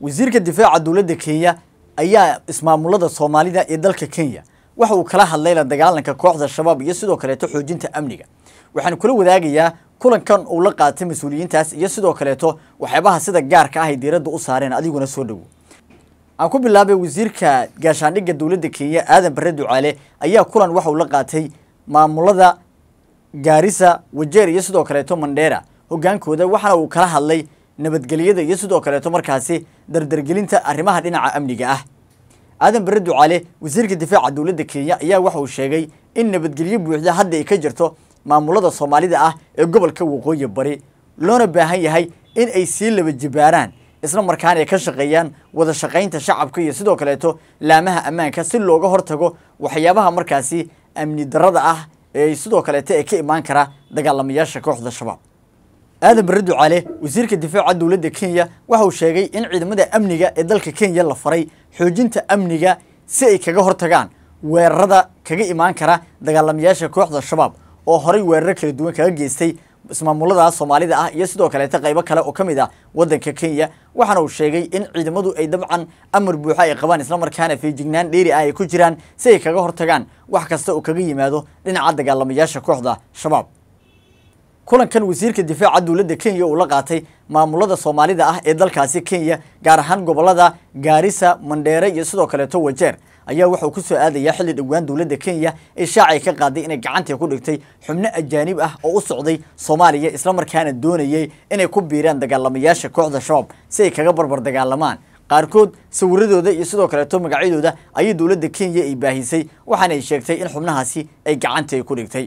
wasiirka difaaca dowladda kenya ayaa ismaamulada soomaalida ee dalka kenya waxa uu kala hadlay la dagaalanka kooxda shabaab iyo sidoo kaleeto xoojinta amniga waxaan kula wadaagayaa kulankan uu la qaatay mas-uuliyiintaas iyo sidoo kaleeto waxyaabaha sida gaarka ah ay diiradda u saareen adiguna soo dhowo aan ku bilaabay wasiirka gaashaandhigga dowladda kenya aadan barre ducaale ayaa kulan waxa uu la qaatay maamulada gaarisa wajeer iyo sidoo kaleeto mandheera hoggaankooda waxaana uu kala hadlay nabadgelyada iyo sidoo kaleeto markaasi dardargelinta arrimaha dhinaca amniga ah aadan bare ducaale wasiirka difaaca dowladda kenya ayaa waxa uu sheegay in nabadgelyo buuxda hadda ay ka jirto maamulada soomaalida ah ee gobolka waqooyi bari loona baahan yahay in ay sii laba jibaaraan isla markaana ay ka shaqeeyaan wada shaqaynta shacabka iyo sidoo kaleeto laamaha ammaanka si looga hortago waxyaabaha markaasi amni darada ah ee sidoo kaleeto ee ka imaan kara dagaalamayaasha kooxda shabaab aadan barre ducaale wasiirka difaaca dowladda kenya waxa uu sheegay in ciidamada amniga ee dalka kenya la faray xoojinta amniga si ay kaga hortagaan weerarada kaga imaan kara dagaalamayaasha kooxda shabaab oo horay weeraro kala duwan kaga geystay ismaamulada soomaalida ah iyo sidoo kaleeta qaybo kale oo ka mid ah waddanka kenya waxaana uu sheegay in ciidamadu ay dabcan amar buuxa ay qabaan islamarkaana feejignaan dheeri ah ay ku jiraan si ay kaga hortagaan wax kasta oo kaga yimaado dhinaca dagaalamayaasha kooxda shabaab kulankan wasiirka difaaca dowladda kenya uu la qaatay maamulada soomaalida ah ee dalkaasi kenya gaar ahaan gobollada gaarisa mandheere iyo sidoo kaleeto wajeer ayaa wuxuu ku soo aadayaa xilli dhowaan dowladda kenya ee shaacay ka qaaday inay gacanta ku dhigtay xubno ajaanib ah oo u socday soomaaliya islamarkaana doonayay inay ku biiraan dagaalamayaasha kooxda shabaab si ay kaga barbar dagaalamaan qaarkood sawiradooda iyo sidoo kaleeto magacyadooda ayay dowladda kenya ay baahisay waxaana ay sheegtay in xubnahaasi ay gacanta ku dhigtay